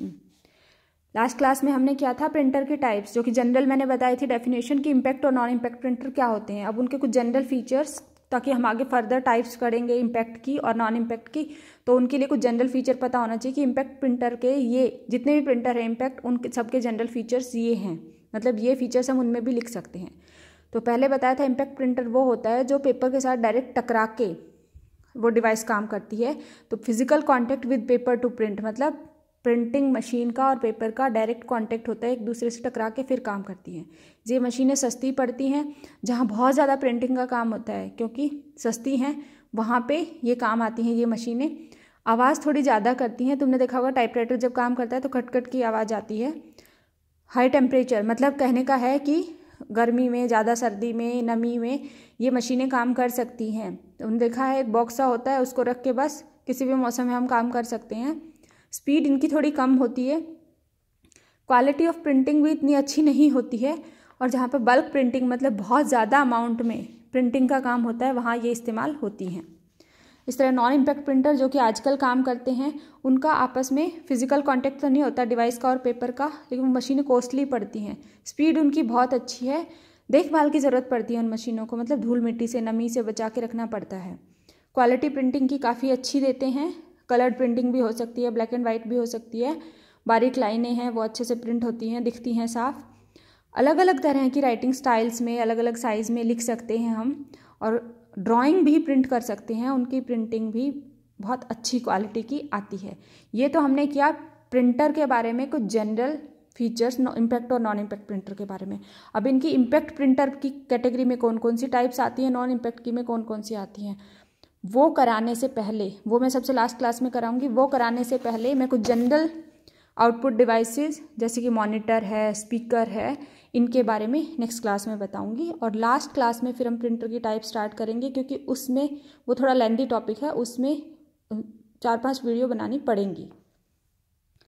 Last हम्म। Class में हमने क्या था प्रिंटर के टाइप्स जो कि जनरल मैंने बताई थी डेफिनेशन की इम्पैक्ट और नॉन इम्पैक्ट प्रिंटर क्या होते हैं अब उनके कुछ जनरल फीचर्स ताकि हम आगे फर्दर टाइप्स करेंगे इम्पैक्ट की और नॉन इम्पैक्ट की तो उनके लिए कुछ जनरल फीचर पता होना चाहिए कि इम्पैक्ट प्रिंटर के ये जितने भी प्रिंटर हैं इम्पैक्ट उन सबके जनरल फीचर्स ये हैं मतलब ये फीचर्स हम उनमें भी लिख सकते हैं तो पहले बताया था इम्पैक्ट प्रिंटर वो होता है जो पेपर के साथ डायरेक्ट टकरा के वो डिवाइस काम करती है तो physical contact with paper to print मतलब प्रिंटिंग मशीन का और पेपर का डायरेक्ट कांटेक्ट होता है एक दूसरे से टकरा के फिर काम करती हैं ये मशीनें सस्ती पड़ती हैं जहाँ बहुत ज़्यादा प्रिंटिंग का काम होता है क्योंकि सस्ती हैं वहाँ पे ये काम आती हैं ये मशीनें आवाज़ थोड़ी ज़्यादा करती हैं तुमने देखा होगा टाइपराइटर जब काम करता है तो खटखट की आवाज़ आती है हाई टेम्परेचर मतलब कहने का है कि गर्मी में ज़्यादा सर्दी में नमी में ये मशीनें काम कर सकती हैं तुमने देखा है एक बॉक्सा होता है उसको रख के बस किसी भी मौसम में हम काम कर सकते हैं स्पीड इनकी थोड़ी कम होती है क्वालिटी ऑफ प्रिंटिंग भी इतनी अच्छी नहीं होती है और जहाँ पर बल्क प्रिंटिंग मतलब बहुत ज़्यादा अमाउंट में प्रिंटिंग का काम होता है वहाँ ये इस्तेमाल होती हैं इस तरह नॉन इम्पैक्ट प्रिंटर जो कि आजकल काम करते हैं उनका आपस में फिजिकल कॉन्टैक्ट तो नहीं होता डिवाइस का और पेपर का लेकिन वो मशीनें कॉस्टली पड़ती हैं स्पीड उनकी बहुत अच्छी है देखभाल की ज़रूरत पड़ती है उन मशीनों को मतलब धूल मिट्टी से नमी से बचा के रखना पड़ता है क्वालिटी प्रिंटिंग की काफ़ी अच्छी देते हैं कलर्ड प्रिंटिंग भी हो सकती है ब्लैक एंड वाइट भी हो सकती है बारीक लाइनें हैं वो अच्छे से प्रिंट होती हैं दिखती हैं साफ अलग अलग तरह की राइटिंग स्टाइल्स में अलग अलग साइज़ में लिख सकते हैं हम और ड्राइंग भी प्रिंट कर सकते हैं उनकी प्रिंटिंग भी बहुत अच्छी क्वालिटी की आती है ये तो हमने किया प्रिंटर के बारे में कुछ जनरल फीचर्स इम्पैक्ट और नॉन इम्पैक्ट प्रिंटर के बारे में अब इनकी इम्पैक्ट प्रिंटर की कैटेगरी में कौन कौन सी टाइप्स आती हैं नॉन इम्पैक्ट की में कौन कौन सी आती हैं वो कराने से पहले वो मैं सबसे लास्ट क्लास में कराऊंगी वो कराने से पहले मैं कुछ जनरल आउटपुट डिवाइसेस जैसे कि मॉनिटर है स्पीकर है इनके बारे में नेक्स्ट क्लास में बताऊंगी और लास्ट क्लास में फिर हम प्रिंटर की टाइप स्टार्ट करेंगे क्योंकि उसमें वो थोड़ा लेंदी टॉपिक है उसमें चार पांच वीडियो बनानी पड़ेंगी